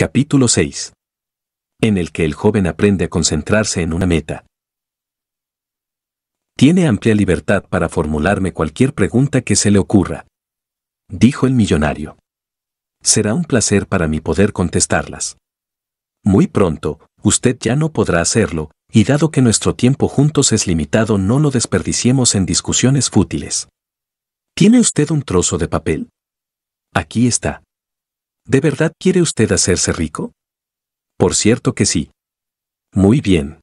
Capítulo 6. En el que el joven aprende a concentrarse en una meta. Tiene amplia libertad para formularme cualquier pregunta que se le ocurra. Dijo el millonario. Será un placer para mí poder contestarlas. Muy pronto, usted ya no podrá hacerlo, y dado que nuestro tiempo juntos es limitado no lo desperdiciemos en discusiones fútiles. ¿Tiene usted un trozo de papel? Aquí está. ¿De verdad quiere usted hacerse rico? Por cierto que sí. Muy bien.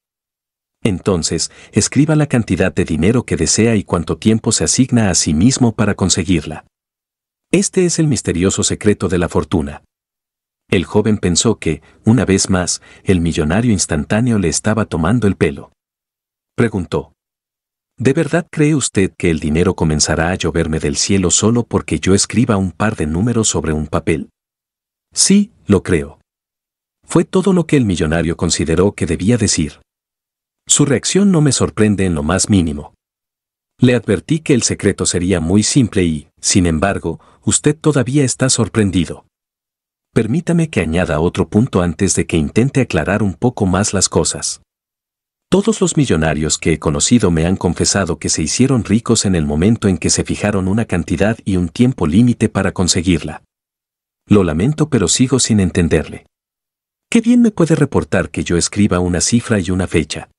Entonces, escriba la cantidad de dinero que desea y cuánto tiempo se asigna a sí mismo para conseguirla. Este es el misterioso secreto de la fortuna. El joven pensó que, una vez más, el millonario instantáneo le estaba tomando el pelo. Preguntó. ¿De verdad cree usted que el dinero comenzará a lloverme del cielo solo porque yo escriba un par de números sobre un papel? Sí, lo creo. Fue todo lo que el millonario consideró que debía decir. Su reacción no me sorprende en lo más mínimo. Le advertí que el secreto sería muy simple y, sin embargo, usted todavía está sorprendido. Permítame que añada otro punto antes de que intente aclarar un poco más las cosas. Todos los millonarios que he conocido me han confesado que se hicieron ricos en el momento en que se fijaron una cantidad y un tiempo límite para conseguirla. Lo lamento pero sigo sin entenderle. ¿Qué bien me puede reportar que yo escriba una cifra y una fecha?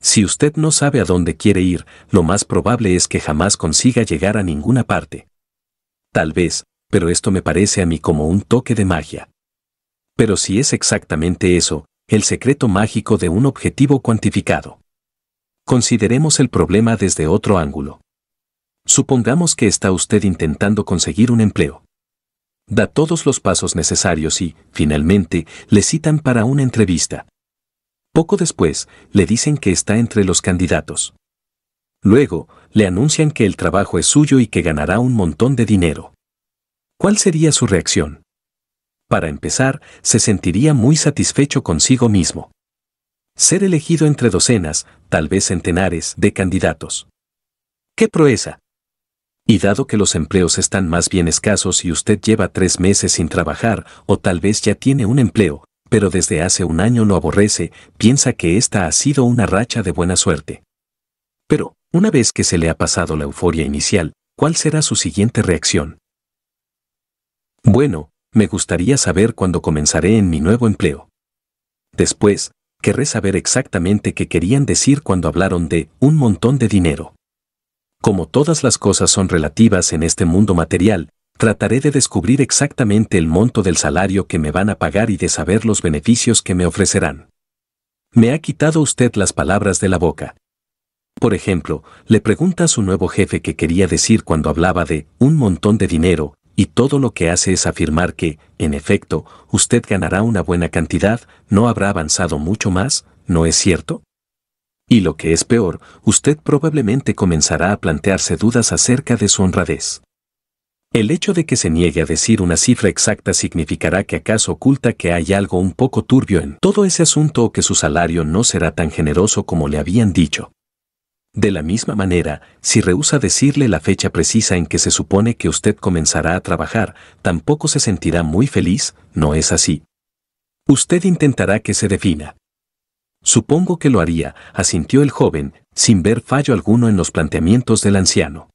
Si usted no sabe a dónde quiere ir, lo más probable es que jamás consiga llegar a ninguna parte. Tal vez, pero esto me parece a mí como un toque de magia. Pero si es exactamente eso, el secreto mágico de un objetivo cuantificado. Consideremos el problema desde otro ángulo. Supongamos que está usted intentando conseguir un empleo. Da todos los pasos necesarios y, finalmente, le citan para una entrevista. Poco después, le dicen que está entre los candidatos. Luego, le anuncian que el trabajo es suyo y que ganará un montón de dinero. ¿Cuál sería su reacción? Para empezar, se sentiría muy satisfecho consigo mismo. Ser elegido entre docenas, tal vez centenares, de candidatos. ¡Qué proeza! Y dado que los empleos están más bien escasos y usted lleva tres meses sin trabajar, o tal vez ya tiene un empleo, pero desde hace un año lo aborrece, piensa que esta ha sido una racha de buena suerte. Pero, una vez que se le ha pasado la euforia inicial, ¿cuál será su siguiente reacción? Bueno, me gustaría saber cuándo comenzaré en mi nuevo empleo. Después, querré saber exactamente qué querían decir cuando hablaron de un montón de dinero como todas las cosas son relativas en este mundo material, trataré de descubrir exactamente el monto del salario que me van a pagar y de saber los beneficios que me ofrecerán. Me ha quitado usted las palabras de la boca. Por ejemplo, le pregunta a su nuevo jefe qué quería decir cuando hablaba de un montón de dinero, y todo lo que hace es afirmar que, en efecto, usted ganará una buena cantidad, no habrá avanzado mucho más, ¿no es cierto? Y lo que es peor, usted probablemente comenzará a plantearse dudas acerca de su honradez. El hecho de que se niegue a decir una cifra exacta significará que acaso oculta que hay algo un poco turbio en todo ese asunto o que su salario no será tan generoso como le habían dicho. De la misma manera, si rehúsa decirle la fecha precisa en que se supone que usted comenzará a trabajar, tampoco se sentirá muy feliz, ¿no es así? Usted intentará que se defina. Supongo que lo haría, asintió el joven, sin ver fallo alguno en los planteamientos del anciano.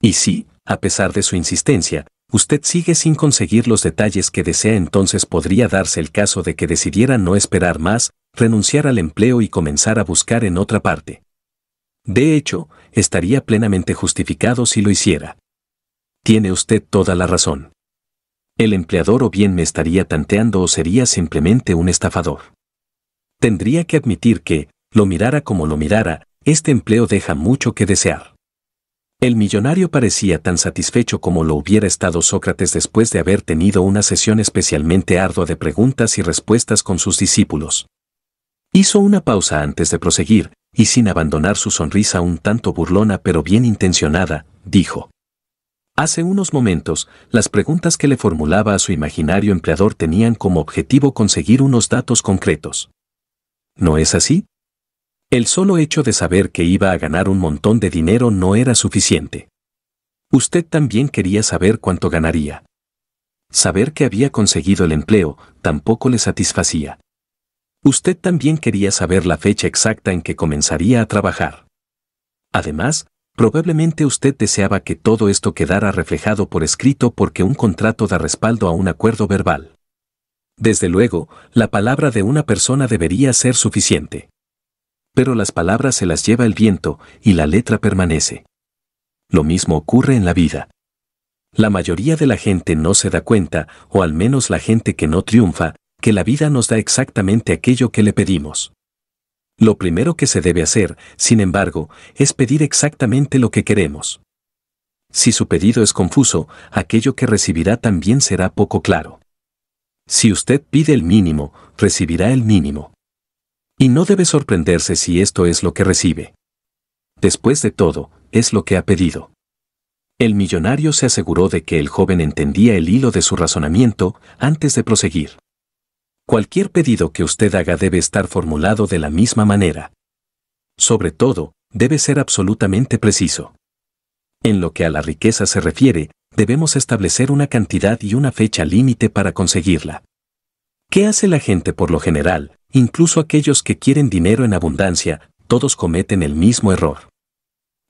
Y si, a pesar de su insistencia, usted sigue sin conseguir los detalles que desea, entonces podría darse el caso de que decidiera no esperar más, renunciar al empleo y comenzar a buscar en otra parte. De hecho, estaría plenamente justificado si lo hiciera. Tiene usted toda la razón. El empleador o bien me estaría tanteando o sería simplemente un estafador. Tendría que admitir que, lo mirara como lo mirara, este empleo deja mucho que desear. El millonario parecía tan satisfecho como lo hubiera estado Sócrates después de haber tenido una sesión especialmente ardua de preguntas y respuestas con sus discípulos. Hizo una pausa antes de proseguir, y sin abandonar su sonrisa un tanto burlona pero bien intencionada, dijo. Hace unos momentos, las preguntas que le formulaba a su imaginario empleador tenían como objetivo conseguir unos datos concretos. ¿no es así? El solo hecho de saber que iba a ganar un montón de dinero no era suficiente. Usted también quería saber cuánto ganaría. Saber que había conseguido el empleo tampoco le satisfacía. Usted también quería saber la fecha exacta en que comenzaría a trabajar. Además, probablemente usted deseaba que todo esto quedara reflejado por escrito porque un contrato da respaldo a un acuerdo verbal. Desde luego, la palabra de una persona debería ser suficiente. Pero las palabras se las lleva el viento y la letra permanece. Lo mismo ocurre en la vida. La mayoría de la gente no se da cuenta, o al menos la gente que no triunfa, que la vida nos da exactamente aquello que le pedimos. Lo primero que se debe hacer, sin embargo, es pedir exactamente lo que queremos. Si su pedido es confuso, aquello que recibirá también será poco claro. Si usted pide el mínimo, recibirá el mínimo. Y no debe sorprenderse si esto es lo que recibe. Después de todo, es lo que ha pedido. El millonario se aseguró de que el joven entendía el hilo de su razonamiento antes de proseguir. Cualquier pedido que usted haga debe estar formulado de la misma manera. Sobre todo, debe ser absolutamente preciso. En lo que a la riqueza se refiere, debemos establecer una cantidad y una fecha límite para conseguirla. ¿Qué hace la gente por lo general? Incluso aquellos que quieren dinero en abundancia, todos cometen el mismo error.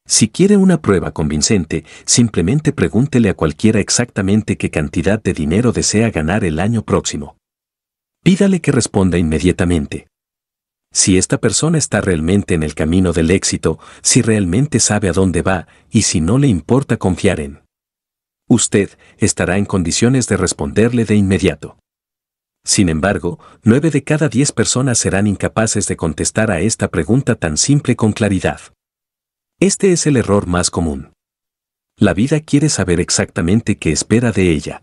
Si quiere una prueba convincente, simplemente pregúntele a cualquiera exactamente qué cantidad de dinero desea ganar el año próximo. Pídale que responda inmediatamente. Si esta persona está realmente en el camino del éxito, si realmente sabe a dónde va, y si no le importa confiar en usted estará en condiciones de responderle de inmediato. Sin embargo, nueve de cada diez personas serán incapaces de contestar a esta pregunta tan simple con claridad. Este es el error más común. La vida quiere saber exactamente qué espera de ella.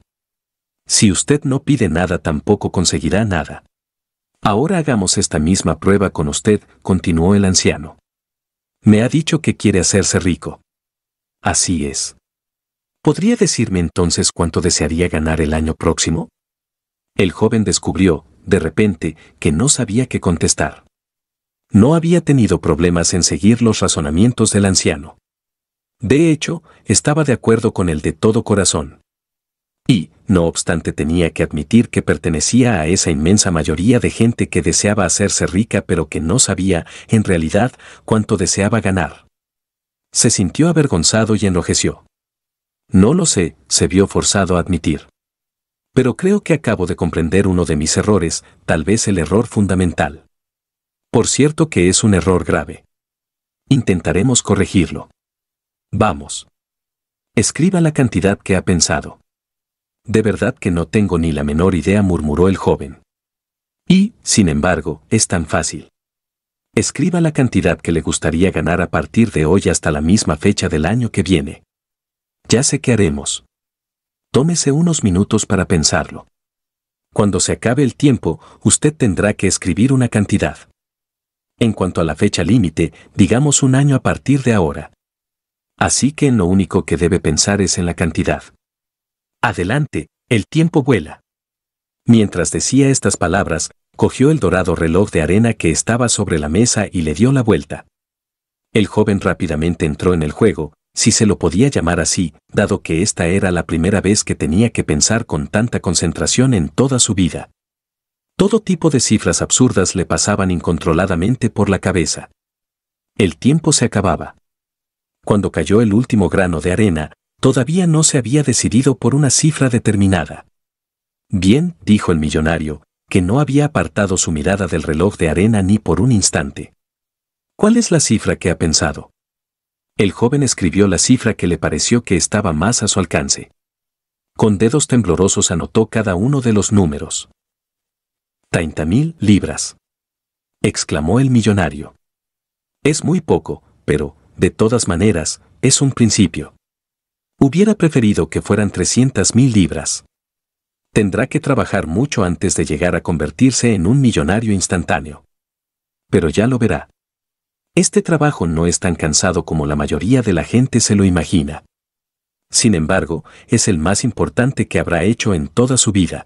Si usted no pide nada tampoco conseguirá nada. Ahora hagamos esta misma prueba con usted, continuó el anciano. Me ha dicho que quiere hacerse rico. Así es. ¿Podría decirme entonces cuánto desearía ganar el año próximo? El joven descubrió, de repente, que no sabía qué contestar. No había tenido problemas en seguir los razonamientos del anciano. De hecho, estaba de acuerdo con él de todo corazón. Y, no obstante, tenía que admitir que pertenecía a esa inmensa mayoría de gente que deseaba hacerse rica pero que no sabía, en realidad, cuánto deseaba ganar. Se sintió avergonzado y enrojeció. No lo sé, se vio forzado a admitir. Pero creo que acabo de comprender uno de mis errores, tal vez el error fundamental. Por cierto que es un error grave. Intentaremos corregirlo. Vamos. Escriba la cantidad que ha pensado. De verdad que no tengo ni la menor idea, murmuró el joven. Y, sin embargo, es tan fácil. Escriba la cantidad que le gustaría ganar a partir de hoy hasta la misma fecha del año que viene. Ya sé qué haremos. Tómese unos minutos para pensarlo. Cuando se acabe el tiempo, usted tendrá que escribir una cantidad. En cuanto a la fecha límite, digamos un año a partir de ahora. Así que lo único que debe pensar es en la cantidad. Adelante, el tiempo vuela. Mientras decía estas palabras, cogió el dorado reloj de arena que estaba sobre la mesa y le dio la vuelta. El joven rápidamente entró en el juego, si se lo podía llamar así, dado que esta era la primera vez que tenía que pensar con tanta concentración en toda su vida. Todo tipo de cifras absurdas le pasaban incontroladamente por la cabeza. El tiempo se acababa. Cuando cayó el último grano de arena, todavía no se había decidido por una cifra determinada. Bien, dijo el millonario, que no había apartado su mirada del reloj de arena ni por un instante. ¿Cuál es la cifra que ha pensado? El joven escribió la cifra que le pareció que estaba más a su alcance. Con dedos temblorosos anotó cada uno de los números. «¡30.000 mil libras. exclamó el millonario. Es muy poco, pero, de todas maneras, es un principio. Hubiera preferido que fueran 300.000 mil libras. Tendrá que trabajar mucho antes de llegar a convertirse en un millonario instantáneo. Pero ya lo verá. Este trabajo no es tan cansado como la mayoría de la gente se lo imagina. Sin embargo, es el más importante que habrá hecho en toda su vida.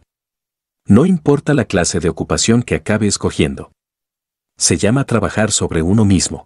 No importa la clase de ocupación que acabe escogiendo. Se llama trabajar sobre uno mismo.